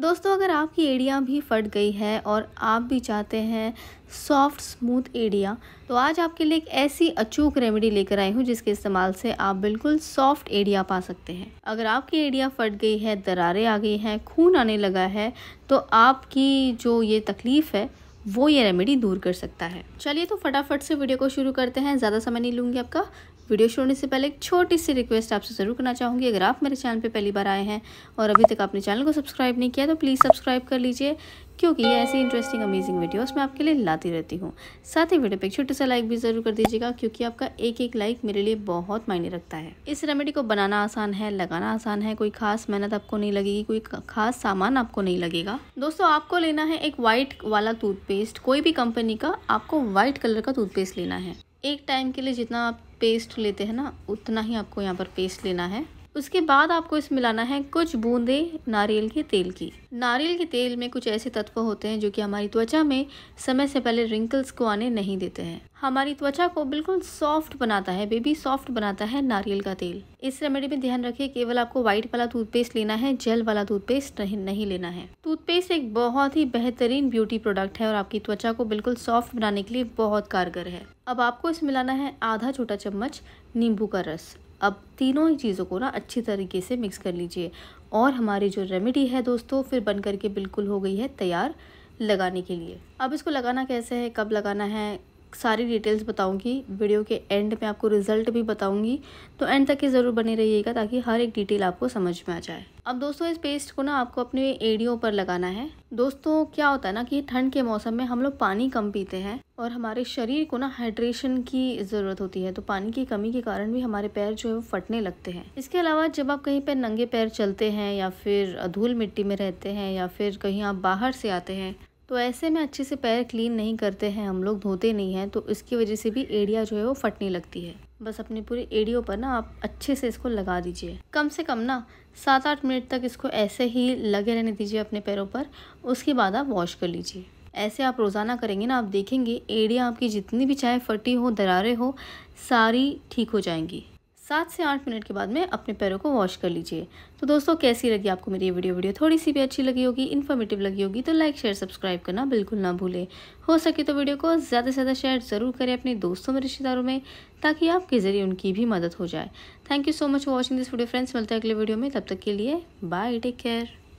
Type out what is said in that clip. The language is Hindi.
दोस्तों अगर आपकी एड़ियाँ भी फट गई है और आप भी चाहते हैं सॉफ्ट स्मूथ एड़ियाँ तो आज आपके लिए एक ऐसी अचूक रेमेडी लेकर आई हूँ जिसके इस्तेमाल से आप बिल्कुल सॉफ्ट एड़िया पा सकते हैं अगर आपकी एड़िया फट गई है दरारें आ गई हैं खून आने लगा है तो आपकी जो ये तकलीफ़ है वो ये रेमेडी दूर कर सकता है चलिए तो फटाफट से वीडियो को शुरू करते हैं ज़्यादा समय नहीं लूँगी आपका वीडियो शुरू होने से पहले एक छोटी सी रिक्वेस्ट आपसे ज़रूर करना चाहूँगी अगर आप मेरे चैनल पे पहली बार आए हैं और अभी तक आपने चैनल को सब्सक्राइब नहीं किया तो प्लीज़ सब्सक्राइब कर लीजिए क्योंकि ऐसी इंटरेस्टिंग अमेजिंग वीडियोस मैं आपके लिए लाती रहती हूँ साथ ही वीडियो एक छोटा सा लाइक भी ज़रूर कर दीजिएगा क्योंकि आपका एक एक लाइक मेरे लिए बहुत मायने रखता है इस रेमेडी को बनाना आसान है लगाना आसान है कोई खास मेहनत आपको नहीं लगेगी कोई खास सामान आपको नहीं लगेगा दोस्तों आपको लेना है एक वाइट वाला टूथपेस्ट कोई भी कंपनी का आपको व्हाइट कलर का टूथपेस्ट लेना है एक टाइम के लिए जितना आप पेस्ट लेते हैं ना उतना ही आपको यहाँ पर पेस्ट लेना है उसके बाद आपको इसमें मिलाना है कुछ बूंदे नारियल के तेल की नारियल के तेल में कुछ ऐसे तत्व होते हैं जो कि हमारी त्वचा में समय से पहले रिंकल्स को आने नहीं देते हैं हमारी त्वचा को बिल्कुल सॉफ्ट बनाता है बेबी सॉफ्ट बनाता है नारियल का तेल इस रेमेडी में ध्यान रखिए केवल आपको व्हाइट वाला टूथपेस्ट लेना है जेल वाला टूथपेस्ट नहीं, नहीं लेना है टूथपेस्ट एक बहुत ही बेहतरीन ब्यूटी प्रोडक्ट है और आपकी त्वचा को बिल्कुल सॉफ्ट बनाने के लिए बहुत कारगर है अब आपको इसमें मिलाना है आधा छोटा चम्मच नींबू का रस अब तीनों ही चीज़ों को ना अच्छी तरीके से मिक्स कर लीजिए और हमारी जो रेमेडी है दोस्तों फिर बन करके बिल्कुल हो गई है तैयार लगाने के लिए अब इसको लगाना कैसे है कब लगाना है सारी डिटेल्स बताऊंगी वीडियो के एंड में आपको रिजल्ट भी बताऊंगी तो एंड तक ये ज़रूर बने रहिएगा ताकि हर एक डिटेल आपको समझ में आ जाए अब दोस्तों इस पेस्ट को ना आपको अपने एड़ियों पर लगाना है दोस्तों क्या होता है ना कि ठंड के मौसम में हम लोग पानी कम पीते हैं और हमारे शरीर को ना हाइड्रेशन की ज़रूरत होती है तो पानी की कमी के कारण भी हमारे पैर जो है वो फटने लगते हैं इसके अलावा जब आप कहीं पर नंगे पैर चलते हैं या फिर धूल मिट्टी में रहते हैं या फिर कहीं आप बाहर से आते हैं तो ऐसे में अच्छे से पैर क्लीन नहीं करते हैं हम लोग धोते नहीं हैं तो इसकी वजह से भी एड़िया जो है वो फटने लगती है बस अपनी पूरी एड़ियों पर ना आप अच्छे से इसको लगा दीजिए कम से कम ना सात आठ मिनट तक इसको ऐसे ही लगे रहने दीजिए अपने पैरों पर उसके बाद आप वॉश कर लीजिए ऐसे आप रोज़ाना करेंगे ना आप देखेंगे एड़ियाँ आपकी जितनी भी चाहे फटी हो दरारे हो सारी ठीक हो जाएंगी सात से आठ मिनट के बाद में अपने पैरों को वॉश कर लीजिए तो दोस्तों कैसी लगी आपको मेरी ये वीडियो वीडियो थोड़ी सी भी अच्छी लगी होगी इन्फॉर्मेटिव लगी होगी तो लाइक शेयर सब्सक्राइब करना बिल्कुल ना भूलें हो सके तो वीडियो को ज़्यादा से ज़्यादा शेयर ज़रूर करें अपने दोस्तों में रिश्तेदारों में ताकि आपके ज़रिए उनकी भी मदद हो जाए thank you so much for watching this video friends मिलते हैं अगले वीडियो में तब तक के लिए बाय टेक केयर